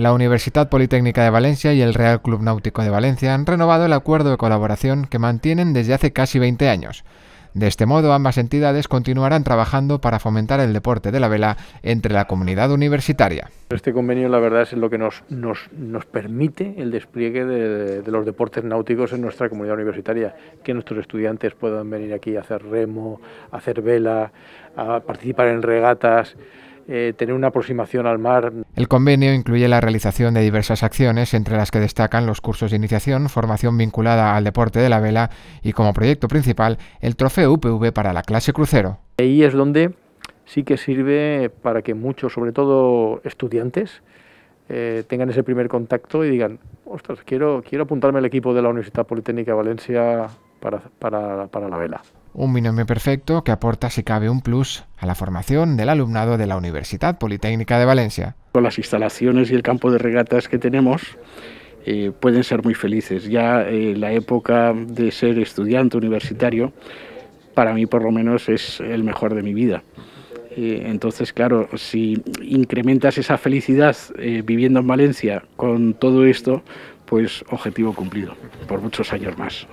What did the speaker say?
La Universidad Politécnica de Valencia y el Real Club Náutico de Valencia han renovado el acuerdo de colaboración que mantienen desde hace casi 20 años. De este modo, ambas entidades continuarán trabajando para fomentar el deporte de la vela entre la comunidad universitaria. Este convenio, la verdad, es lo que nos, permite el despliegue de, los deportes náuticos en nuestra comunidad universitaria, que nuestros estudiantes puedan venir aquí a hacer remo, a hacer vela, a participar en regatas. Eh, tener una aproximación al mar. El convenio incluye la realización de diversas acciones, entre las que destacan los cursos de iniciación, formación vinculada al deporte de la vela y como proyecto principal el trofeo UPV para la clase crucero. Ahí es donde sí que sirve para que muchos, sobre todo estudiantes, eh, tengan ese primer contacto y digan, ostras, quiero, quiero apuntarme al equipo de la Universidad Politécnica de Valencia para, para, para la vela. Un binomio perfecto que aporta, si cabe, un plus a la formación del alumnado de la Universidad Politécnica de Valencia. Con las instalaciones y el campo de regatas que tenemos, eh, pueden ser muy felices. Ya eh, la época de ser estudiante universitario, para mí por lo menos, es el mejor de mi vida. Eh, entonces, claro, si incrementas esa felicidad viviendo en Valencia con todo esto, pues objetivo cumplido por muchos años más.